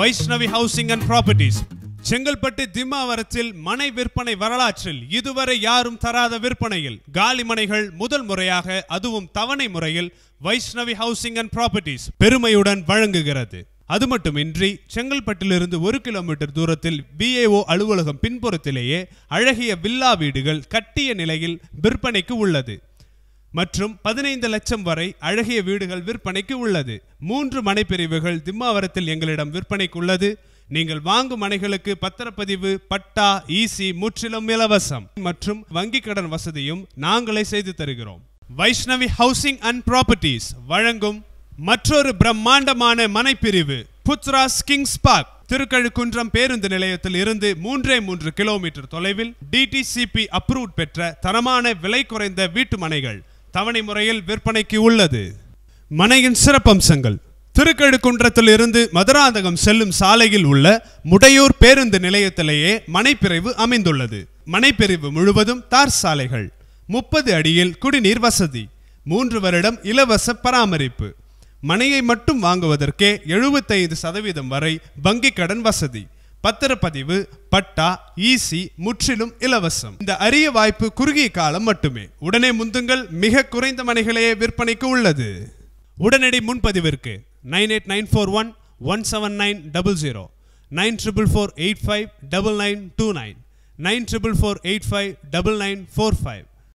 Vaishnavi housing and properties Chengalpattu திம்மாவரத்தில் மனை விற்பனை வரலாற்றில் இதுவரை யாரும் தராத விற்பனையில் காலி மனைகள் முதல் முறையாக அதுவும் தவணை முறையில் வைஷ்ணவி ஹவுசிங் அண்ட் ப்ராப்பர்ட்டிஸ் பெருமையுடன் வழங்குகிறது அது மட்டுமின்றி செங்கல்பட்டிலிருந்து ஒரு கிலோமீட்டர் தூரத்தில் பிஏஓ அலுவலகம் பின்புறத்திலேயே அழகிய வில்லா வீடுகள் கட்டிய நிலையில் விற்பனைக்கு உள்ளது மற்றும் பதினைந்து லட்சம் வரை அழகிய வீடுகள் விற்பனைக்கு உள்ளது மூன்று மனைப்பிரிவுகள் திம்மாவரத்தில் எங்களிடம் விற்பனைக்கு உள்ளது நீங்கள் வாங்கும் மனைகளுக்கு பத்திரப்பதிவு பட்டா ஈசி e முற்றிலும் இலவசம் மற்றும் வங்கிக் கடன் வசதியும் நாங்களே செய்து தருகிறோம் வைஷ்ணவி ஹவுசிங் அண்ட் ப்ராப்பர்ட்டிஸ் வழங்கும் மற்றொரு பிரம்மாண்டமான மனைப்பிரிவு புத்ராஸ் கிங்ஸ் பார்க் திருக்கழுக்குன்றம் பேருந்து நிலையத்தில் இருந்து மூன்றே மூன்று கிலோமீட்டர் தொலைவில் டிடிசிபி அப்ரூவ் பெற்ற தரமான விலை குறைந்த வீட்டு மனைகள் தவணை முறையில் விற்பனைக்கு உள்ளது மனையின் சிறப்பம்சங்கள் இருந்து மதுராந்தகம் செல்லும் சாலையில் உள்ள முடையூர் பேருந்து நிலையத்திலேயே மனைப்பிரிவு அமைந்துள்ளது மனைப்பிரிவு முழுவதும் தார் சாலைகள் முப்பது அடியில் குடிநீர் வசதி மூன்று வருடம் இலவச பராமரிப்பு மனையை மட்டும் வாங்குவதற்கே எழுபத்தைந்து சதவீதம் வரை வங்கிக் கடன் வசதி பத்திரப்பதிவு பட்டா ஈசி முற்றிலும் இலவசம் இந்த அரிய வாய்ப்பு குறுகிய காலம் மட்டுமே உடனே முந்துங்கள் மிக குறைந்த மனைகளையே விற்பனைக்கு உள்ளது உடனடி முன்பதிவிற்கு nine eight nine four one one seven nine double zero nine triple four eight five double nine two nine nine triple four eight five double nine four five